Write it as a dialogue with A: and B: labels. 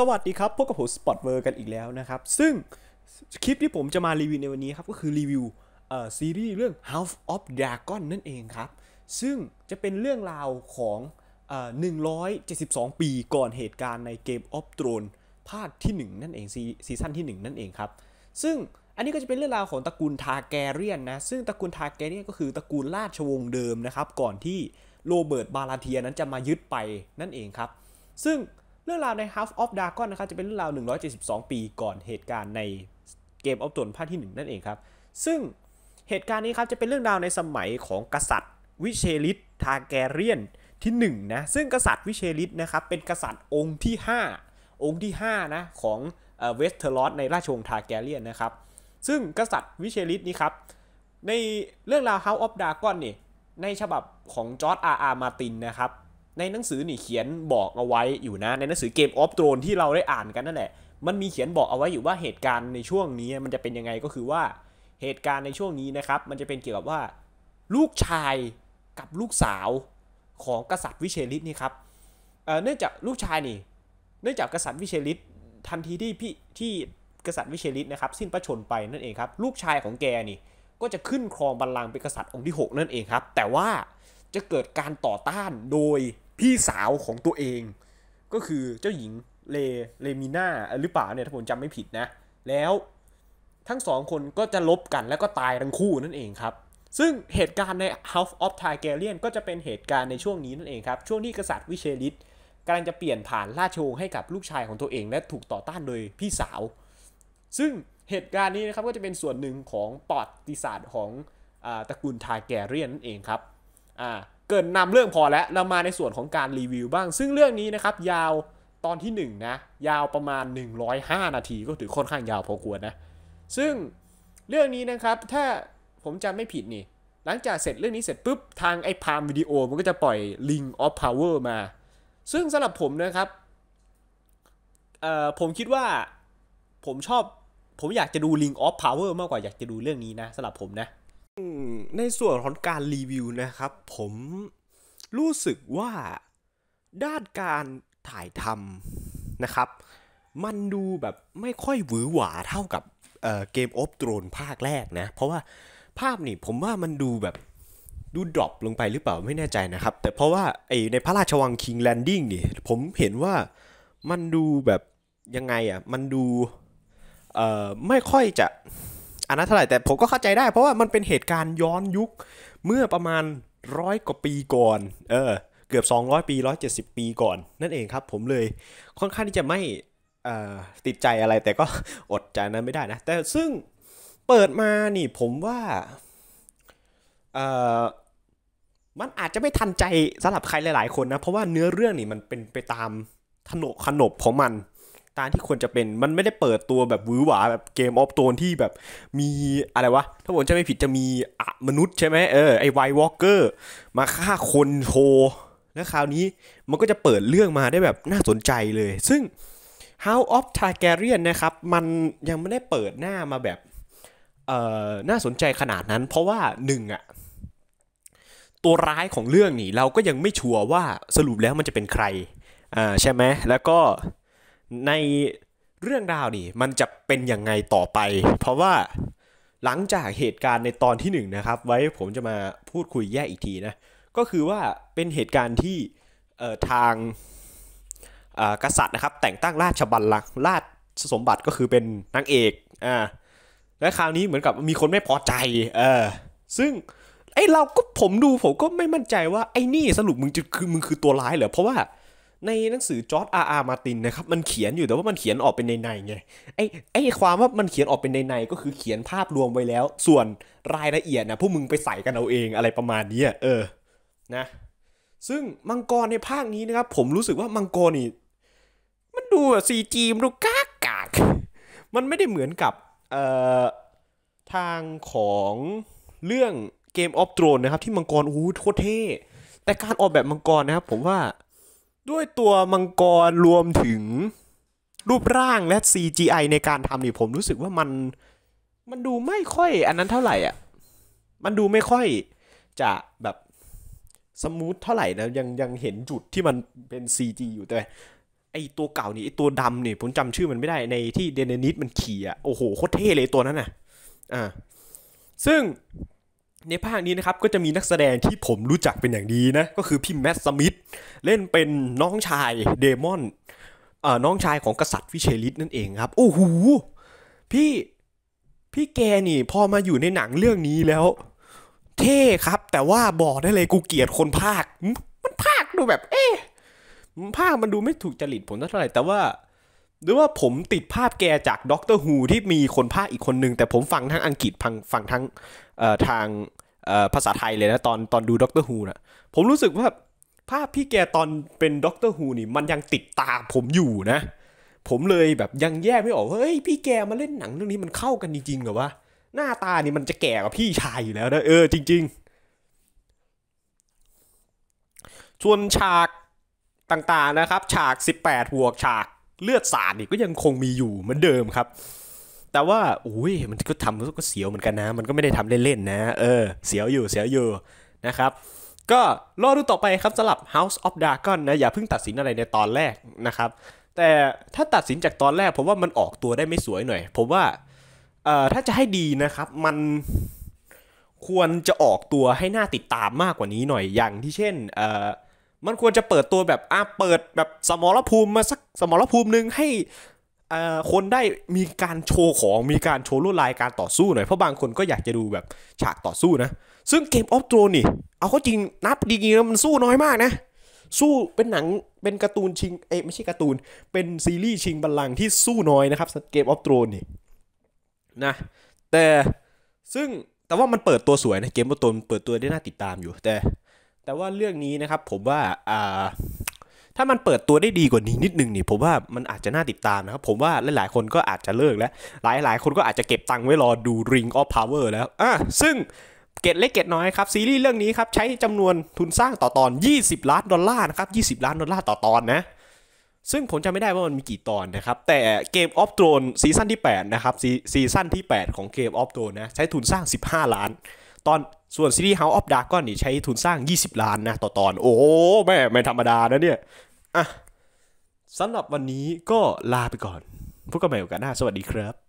A: สวัสดีครับพบกับผมสปอตเวอร์กันอีกแล้วนะครับ ซึ่งคลิปที่ผมจะมารีวิวในวันนี้ครับก็คือรีวิวซีรีส์เรื่อง House of Dragon นั่นเองครับ ซึ่งจะเป็นเรื่องราวของอ172 ปีก่อนเหตุการณ์ในเกม of Thrones ภาคที่1นั่นเองซีซั่นที่ 1นั่นเองครับ ซึ่งอันนี้ก็จะเป็นเรื่องราวของตระกูลทาแกเรียนนะซึ่งตระกูลทาแกเรียนก็คือตระกูลราชวงศ์เดิมนะครับ ก่อนที่โรเบิร์ตบาลาเทียนั้นจะมายึดไปนั่นเองครับซึ่งเรื่องราวใน House of Dragon นะครับจะเป็นเรื่องราว172 ปีก่อนเหตุการณ์ในเกมออฟตนภาคที่ 1นั่นเองครับซึ่งเหตุการณ์นี้ครับจะเป็นเรื่องราวในสมัยของกษัตริย์วิเชลิตทาแกเรียนที่1นะซึ่งกษัตริย์วิเชลิตนะครับ เป็นกษัตริย์องค์ที่ 5 องค์ที่5นะของเวสเทอร์ลอสในราชวงศ์ทาแกเรียนนะครับ ซึ่งกษัตริย์วิเชลิตนี่ครับในเรื่องราว House of Dragon นี่ในฉบับของจอร์ดอาร์อาร์มาตินนะครับในหนังสือนี่เขียนบอกเอาไว้อยู่นะในหนังสือเกมออฟโตรนที่เราได้อ่านกันนั่นแหละมันมีเขียนบอกเอาไว้อยู่ว่าเหตุการณ์ในช่วงนี้ มันจะเป็นยังไงก็คือว่าเหตุการณ์ในช่วงนี้นะครับมันจะเป็นเกี่ยวกับว่า ลูกชายกับลูกสาวของกษัตริย์วิเชลิตนี่ครับเนื่องจากลูกชายนี่เนื่องจากกษัตริย์วิเชลิตทันทีที่พี่ที่กษัตริย์วิเชลิตนะครับสิ้นพระชนไปนั่นเองครับลูกชายของแกนี่ ก็จะขึ้นครองบัลลังก์เป็นกษัตริย์องค์ที่ 6 นั่นเองครับแต่ว่าจะเกิดการต่อต้านโดยพี่สาวของตัวเอง ก็คือเจ้าหญิงเลเลมิน่าหรือเปล่าเนี่ยถ้าผมจำไม่ผิดนะ แล้วทั้งสองคนก็จะลบกันแล้วก็ตายทั้งคู่นั่นเองครับ ซึ่งเหตุการณ์ใน House of Targaryen ก็จะเป็นเหตุการณ์ในช่วงนี้นั่นเองครับ ช่วงที่กษัตริย์วิเชลิตกำลังจะเปลี่ยนผ่านราชวงศ์ให้กับลูกชายของตัวเองและถูกต่อต้านโดยพี่สาว ซึ่งเหตุการณ์นี้นะครับก็จะเป็นส่วนหนึ่งของปอดติศาสตร์ของอตระกูลทาแกเรียนนั่นเองครับ่าเกินนำเรื่องพอแล้วเรามาในส่วนของการรีวิวบ้าง ซึ่งเรื่องนี้นะครับยาวตอนที่1นนะยาวประมาณ 105 นาทีก็ถือค่อนข้างยาวพอควรนะ ซึ่งเรื่องนี้นะครับ ถ้าผมจำไม่ผิดนี่ หลังจากเสร็จเรื่องนี้เสร็จปุ๊บทางไอ้พามวิดีโอ มันก็จะปล่อย Link of Power มา ซึ่งสำหรับผมนะครับผมคิดว่าผมชอบผมอยากจะดู Link of Power มากกว่าอยากจะดูเรื่องนี้นะสำหรับผมนะในส่วนของการรีวิวนะครับ ผมรู้สึกว่าด้านการถ่ายทำนะครับ มันดูแบบไม่ค่อยหวือหวาเท่ากับเกมออฟโตรนภาคแรกนะ เพราะว่าภาพนี่ผมว่ามันดูแบบดูดรอปลงไปหรือเปล่าไม่แน่ใจนะครับ แต่เพราะว่าไอในพระราชวังคิงแลนดิ้งนี่ผมเห็นว่ามันดูแบบยังไงอะ่ะมันดูเอ่อไม่ค่อยจะอันนั้นเท่าไหร่แต่ผมก็เข้าใจได้เพราะว่ามันเป็นเหตุการณ์ย้อนยุคเมื่อประมาณร้อยกว่าปีก่อนเออเกือบ 200 ปี 170 ปีก่อนนั่นเองครับผมเลยค่อนข้างที่จะไม่ติดใจอะไรแต่ก็อดใจนั้นไม่ได้นะแต่ซึ่งเปิดมานี่ผมว่ามันอาจจะไม่ทันใจสำหรับใครหลายๆคนนะ เพราะว่าเนื้อเรื่องนี่มันเป็นไปตามขนบขนบของมันตามที่ควรจะเป็น มันไม่ได้เปิดตัวแบบวือหวาแบบเกมออฟโตนที่แบบมีอะไรวะ ถ้าผมจะไม่ผิดจะมีอะมนุษย์ใช่ไหมเออไอไววอลเกอร์ มาฆ่าคนโทแล้วคราวนี้มันก็จะเปิดเรื่องมาได้แบบน่าสนใจเลย ซึ่ง House of Targaryen นะครับ มันยังไม่ได้เปิดหน้ามาแบบเอ่อน่าสนใจขนาดนั้น เพราะว่าหนึ่งอะตัวร้ายของเรื่องนี่เราก็ยังไม่ชัวร์ว่าสรุปแล้วมันจะเป็นใครอ่าใช่ไหมแล้วก็ในเรื่องราวนี่มันจะเป็นยังไงต่อไป เพราะว่าหลังจากเหตุการณ์ในตอนที่1นนะครับไว้ผมจะมาพูดคุยแยกอีกทีนะก็คือว่าเป็นเหตุการณ์ที่ทางกษัตริย์นะครับ แต่งตั้งราชบัลลังก์ราชสมบัติก็คือเป็นนางเอกอ่าและคราวนี้เหมือนกับมีคนไม่พอใจเออซึ่งไอเราก็ผมดูผมก็ไม่มั่นใจว่า ไอนี่สรุปมึงจะคือมึงคือตัวร้ายเหรอเพราะว่าในหนังสือจอร์ดอาร์อาร์มาตินนะครับ มันเขียนอยู่แต่ว่ามันเขียนออกเป็นในในไงไอ้ไอ้ความว่ามันเขียนออกเป็นในในก็คือเขียนภาพรวมไว้แล้ว ส่วนรายละเอียดนะพวกมึงไปใส่กันเอาเองอะไรประมาณนี้เออนะ ซึ่งมังกรในภาคนี้นะครับ ผมรู้สึกว่ามังกรนี่ มันดูซีจีมันดูกากกากมันไม่ได้เหมือนกับเอ่อทางของเรื่องเกมออฟโตรนนะครับ ที่มังกรโอโ้โคตรเท่แต่การออกแบบมังกรนะครับ ผมว่าด้วยตัวมังกรรวมถึงรูปร่างและ CGI ในการทำนี่ผมรู้สึกว่ามันมันดูไม่ค่อยอันนั้นเท่าไหร่อ่ะมันดูไม่ค่อยจะแบบสมูทเท่าไหร่นะ ยังยังเห็นจุดที่มันเป็น CG อยู่แต่ไอตัวเก่านี่ไอตัวดำนี่ผมจำชื่อมันไม่ได้ในที่เดนนิสมันขี่อ่ะโอ้โหโคตรเท่เลยตัวนั้นน่ะอ่าซึ่งในภาคนี้นะครับก็จะมีนักแสดงที่ผมรู้จักเป็นอย่างดีนะ ก็คือพี่แมทสมิธเล่นเป็นน้องชายเดมอนอ่าน้องชายของกษัตริย์วิเชลิตนั่นเองครับ โอ้โหพี่พี่แกนี่พอมาอยู่ในหนังเรื่องนี้แล้ว เท่ครับ แต่ว่าบอกได้เลยกูเกลียดคนภาคมันภาคดูแบบ เอ๊ะภาคมันดูไม่ถูกจริตผมเท่าไหร่แต่ว่าหรือว่าผมติดภาพแกจากด็อกเตอร์ฮูที่มีคนภาคอีกคนนึงแต่ผมฟังทั้งอังกฤษฟังฟังทั้งอ่ทางภาษาไทยเลยนะ ตอนตอนดูด็อกเตอร์ฮูนะผมรู้สึกว่าภาพพี่แกตอนเป็นด็อกเตอร์ฮูนี่ มันยังติดตาผมอยู่นะ ผมเลยแบบยังแยกไม่ออก เฮ้ย พี่แกมาเล่นหนังเรื่องนี้มันเข้ากันจริงๆหรอวะหน้าตานี่มันจะแก่กว่าพี่ชายอยู่แล้วนะเออจริง ๆ ส่วนฉากต่างๆนะครับ ฉาก 18บวก ฉากเลือดสาดนี่ก็ยังคงมีอยู่เหมือนเดิมครับแต่ว่า อุ้ยมันก็ทำก็เสียวเหมือนกันนะ มันก็ไม่ได้ทำเล่นๆนะ เออ เสียวอยู่ เสียวอยู่ นะครับ ก็รอดูต่อไปครับสำหรับ House of Dragon นะ อย่าเพิ่งตัดสินอะไรในตอนแรก นะครับ แต่ถ้าตัดสินจากตอนแรก ผมว่ามันออกตัวได้ไม่สวยหน่อย ผมว่า เอ่อ ถ้าจะให้ดีนะครับ มันควรจะออกตัวให้หน้าติดตามมากกว่านี้หน่อยอย่าง ที่เช่น เอ่อ มันควรจะเปิดตัวแบบอ่ะเปิดแบบสมรภูมิมาสักสมรภูมินึงให้คนได้มีการโชว์ของมีการโชว์ลวดลายการต่อสู้หน่อยเพราะบางคนก็อยากจะดูแบบฉากต่อสู้นะ ซึ่งเกมออฟโตรนี่เอาก็จริงนับดีๆแล้วมันสู้น้อยมากนะ สู้เป็นหนังเป็นการ์ตูนชิงเอ้ไม่ใช่การ์ตูน เป็นซีรีส์ชิงบัลลังก์ที่สู้น้อยนะครับเกมออฟโตรนี่นะแต่ซึ่งแต่ว่ามันเปิดตัวสวยนะเกมออฟโตรนเปิดตัวได้น่าติดตามอยู่แต่ แต่ว่าเรื่องนี้นะครับผมว่าอ่าถ้ามันเปิดตัวได้ดีกว่านี้นิดนึงนี่ผมว่ามันอาจจะน่าติดตามนะครับ ผมว่าหลายๆ คนก็อาจจะเลิกแล้ว หลายๆ คนก็อาจจะเก็บตังค์ไว้รอดู Ring of Power แล้วอ่ะซึ่งเกตเล็กเกตน้อยครับ ซีรีส์เรื่องนี้ครับใช้จำนวนทุนสร้างต่อตอน 20 ล้านดอลลาร์นะครับ20 ล้านดอลลาร์ต่อตอนนะ ซึ่งผมจำไม่ได้ว่ามันมีกี่ตอนนะครับ แต่เกมออฟโตรนซีซั่นที่8นะครับซีซั่นที่8 ของเกมออฟโตรนนะใช้ทุนสร้าง 15 ล้าน ตอนส่วนซีรีส์ House of d r a ก o n นี่ใช้ทุนสร้าง 20 ล้านนะต่อตอน โอ้แม่ไม่ ธรรมดานะเนี่ยอ่ะสำหรับวันนี้ก็ลาไปก่อนพบกันใหม่โอกาสหน้าสวัสดีครับ